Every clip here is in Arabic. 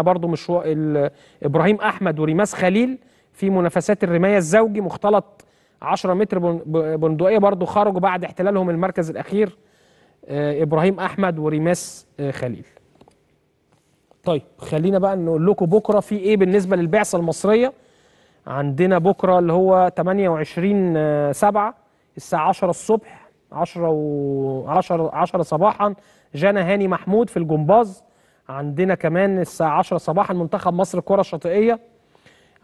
برضو مش ابراهيم احمد وريماس خليل في منافسات الرمايه الزوجي مختلط 10 متر بندقيه برضو خرجوا بعد احتلالهم المركز الاخير آه، ابراهيم احمد وريماس آه، خليل طيب خلينا بقى نقول لكم بكره في ايه بالنسبه للبعثه المصريه عندنا بكره اللي هو 28 7 آه، الساعه 10 الصبح 10 و 10 10 صباحا جانا هاني محمود في الجمباز عندنا كمان الساعة 10 صباحا منتخب مصر الكرة الشاطئية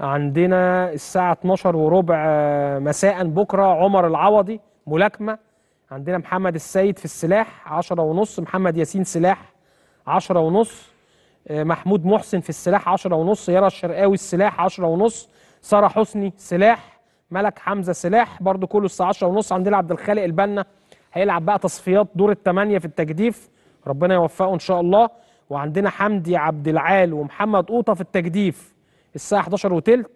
عندنا الساعة 12 وربع آه، مساء بكرة عمر العوضي ملاكمة عندنا محمد السيد في السلاح 10 ونص محمد ياسين سلاح 10 ونص آه، محمود محسن في السلاح 10 ونص يرى الشرقاوي السلاح 10 ونص سارة حسني سلاح ملك حمزة سلاح برضو كله الساعة 10 ونص عندنا عبد الخالق البنا هيلعب بقى تصفيات دور الثمانية في التجديف ربنا يوفقه إن شاء الله وعندنا حمدي عبد العال ومحمد قوطه في التجديف الساعه 11 وثلث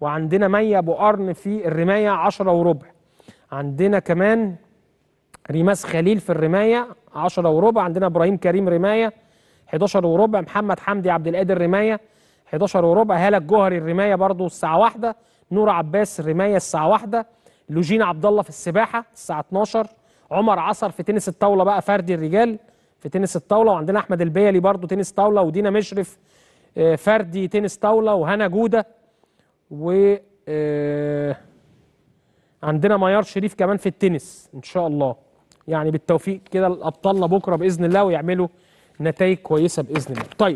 وعندنا مية ابو قرن في الرمايه 10 وربع عندنا كمان ريماس خليل في الرمايه 10 وربع عندنا ابراهيم كريم رمايه 11 وربع محمد حمدي عبد القادر رمايه 11 وربع هالة الجوهري الرمايه برضو الساعه 1 نور عباس الرمايه الساعه 1 لوجين عبد الله في السباحه الساعه 12 عمر عصر في تنس الطاوله بقى فردي الرجال في تنس الطاوله وعندنا احمد البيلي برضو تنس طاوله ودينا مشرف آه، فردي تنس طاوله وهنا جوده و آه، عندنا ميار شريف كمان في التنس ان شاء الله يعني بالتوفيق كده الابطال بكره باذن الله ويعملوا نتائج كويسه باذن الله طيب